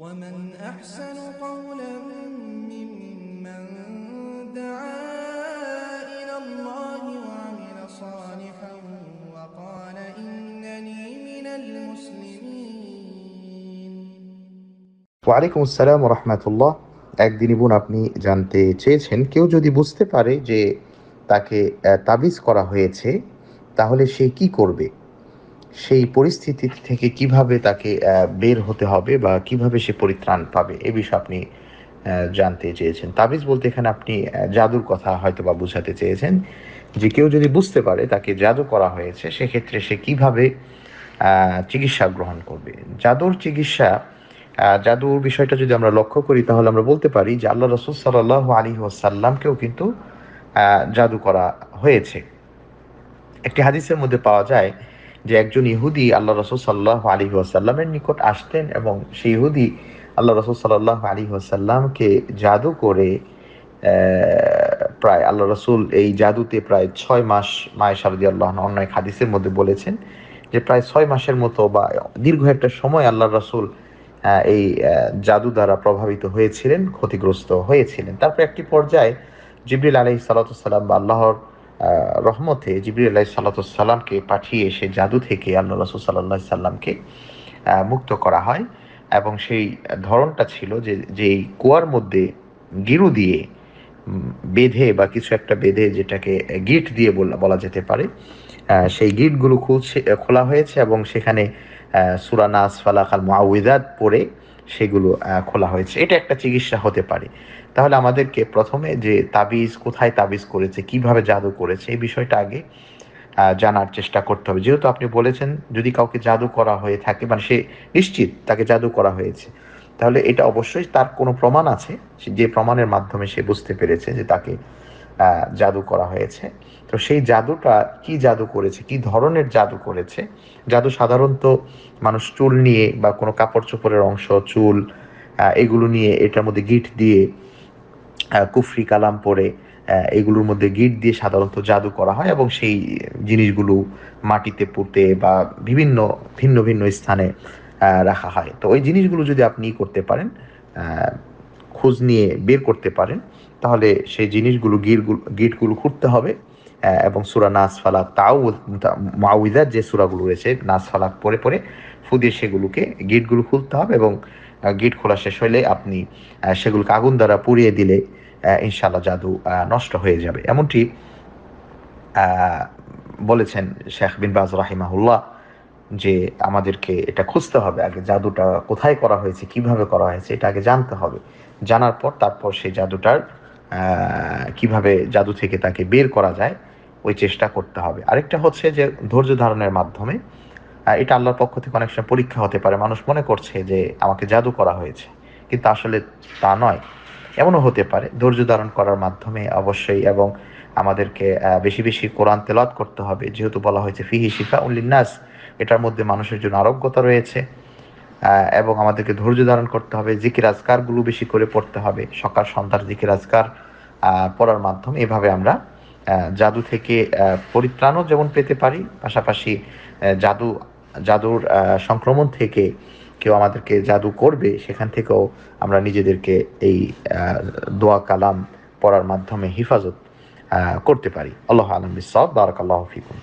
ومن أحسن قولا ممن دعا إلى الله وعمل صالحا وقال إنني من المسلمين وعليكم السلام ورحمة الله একদিনই বোন আপনি জানতে চেয়েছেন কেউ যদি বুঝতে পারে যে তাকে তাবিজ করা হয়েছে তাহলে সে কি করবে সেই পরিস্থিতি থেকে কিভাবে তাকে বের হতে হবে বা কিভাবে সে পরিত্রাণ পাবে এ বিষয়ে আপনি জানতে চেয়েছেন তাবিজ বলতে এখানে আপনি জাদুর কথা হয়তো বা বুঝাতে চেয়েছেন যে কেউ যদি বুঝতে পারে তাকে জাদু করা হয়েছে সেক্ষেত্রে সে কিভাবে চিকিৎসা গ্রহণ করবে জাদুর চিকিৎসা জাদুর বিষয়টা যদি আমরা লক্ষ্য করি তাহলে আমরা বলতে পারি যে আল্লাহ রসুল সাল আলী ওসাল্লামকেও কিন্তু জাদু করা হয়েছে একটি হাদিসের মধ্যে পাওয়া যায় যে একজন ইহুদি আল্লাহ রসুল সাল্লাহ আলী ওয়াসাল্লামের নিকট আসতেন এবং সেই ইহুদি আল্লাহ রসুল সাল্লাহ আলী ওয়াসাল্লামকে জাদু করে প্রায় আল্লাহ রসুল এই জাদুতে প্রায় ছয় মাস মায় শারদি আল্লাহ অন্য এক হাদিসের মধ্যে বলেছেন যে প্রায় ছয় মাসের মতো বা দীর্ঘ একটা সময় আল্লাহ রসুল এই জাদু দ্বারা প্রভাবিত হয়েছিলেন ক্ষতিগ্রস্ত হয়েছিলেন তারপর একটি পর্যায়ে জিবরিল আলহি সালাতাম বা আল্লাহর রহমতে জিবরি আল্লাহ সাল্লাতামকে পাঠিয়ে সে জাদু থেকে আল্লাহ রসুল সাল্লাহ সাল্লামকে মুক্ত করা হয় এবং সেই ধরনটা ছিল যে যেই কুয়ার মধ্যে গিরু দিয়ে বেঁধে বা কিছু একটা বেঁধে যেটাকে গিট দিয়ে বলা যেতে পারে সেই গিটগুলো খুলছে খোলা হয়েছে এবং সেখানে সুরা নাস মাউদাদ পরে পড়ে সেগুলো খোলা হয়েছে এটা একটা চিকিৎসা হতে পারে তাহলে আমাদেরকে প্রথমে যে তাবিজ কোথায় তাবিজ করেছে কিভাবে জাদু করেছে এই বিষয়টা আগে জানার চেষ্টা করতে হবে যেহেতু আপনি বলেছেন যদি কাউকে জাদু করা হয়ে থাকে মানে সে নিশ্চিত তাকে জাদু করা হয়েছে তাহলে এটা অবশ্যই তার কোনো প্রমাণ আছে যে প্রমাণের মাধ্যমে সে বুঝতে পেরেছে যে তাকে জাদু করা হয়েছে তো সেই জাদুটা কি জাদু করেছে কি ধরনের জাদু করেছে জাদু সাধারণত মানুষ চুল নিয়ে বা কোনো কাপড় চোপড়ের অংশ চুল এগুলো নিয়ে এটার মধ্যে গিট দিয়ে কুফরি কালাম পরে এগুলোর মধ্যে গিট দিয়ে সাধারণত জাদু করা হয় এবং সেই জিনিসগুলো মাটিতে পুঁতে বা বিভিন্ন ভিন্ন ভিন্ন স্থানে রাখা হয় তো ওই জিনিসগুলো যদি আপনি করতে পারেন খোঁজ নিয়ে বের করতে পারেন তাহলে সেই জিনিসগুলো গিরগুলো গিটগুলো খুঁড়তে হবে এবং সুরা নাস ফালাক তাও মাউইদার যে সুরাগুলো রয়েছে নাস ফালাক পরে পরে ফুদিয়ে সেগুলোকে গিটগুলো খুলতে হবে এবং গিট খোলা শেষ হলে আপনি সেগুলোকে আগুন দ্বারা পুড়িয়ে দিলে ইনশাল্লাহ জাদু নষ্ট হয়ে যাবে এমনটি বলেছেন শেখ বিন বাজ রাহিমাহুল্লাহ যে আমাদেরকে এটা খুঁজতে হবে আগে জাদুটা কোথায় করা হয়েছে কিভাবে করা হয়েছে এটা আগে জানতে হবে জানার পর তারপর সেই জাদুটার কিভাবে জাদু থেকে তাকে বের করা যায় ওই চেষ্টা করতে হবে আরেকটা হচ্ছে যে ধৈর্য ধারণের মাধ্যমে এটা আল্লাহর পক্ষ থেকে অনেক সময় পরীক্ষা হতে পারে মানুষ মনে করছে যে আমাকে জাদু করা হয়েছে কিন্তু আসলে তা নয় এমনও হতে পারে ধৈর্য ধারণ করার মাধ্যমে অবশ্যই এবং আমাদেরকে বেশি বেশি কোরআন তেলাত করতে হবে যেহেতু বলা হয়েছে ফিহি শিফা উল্লিন্নাস নাস এটার মধ্যে মানুষের জন্য আরোগ্যতা রয়েছে এবং আমাদেরকে ধৈর্য ধারণ করতে হবে জিকির আজকারগুলো বেশি করে পড়তে হবে সকাল সন্ধ্যার জিকির আজকার পড়ার মাধ্যমে এভাবে আমরা জাদু থেকে পরিত্রাণও যেমন পেতে পারি পাশাপাশি জাদু জাদুর সংক্রমণ থেকে কেউ আমাদেরকে জাদু করবে সেখান থেকেও আমরা নিজেদেরকে এই দোয়া কালাম পড়ার মাধ্যমে হেফাজত করতে পারি আল্লাহ আলম সব বারাকাল্লাহ ফিকুম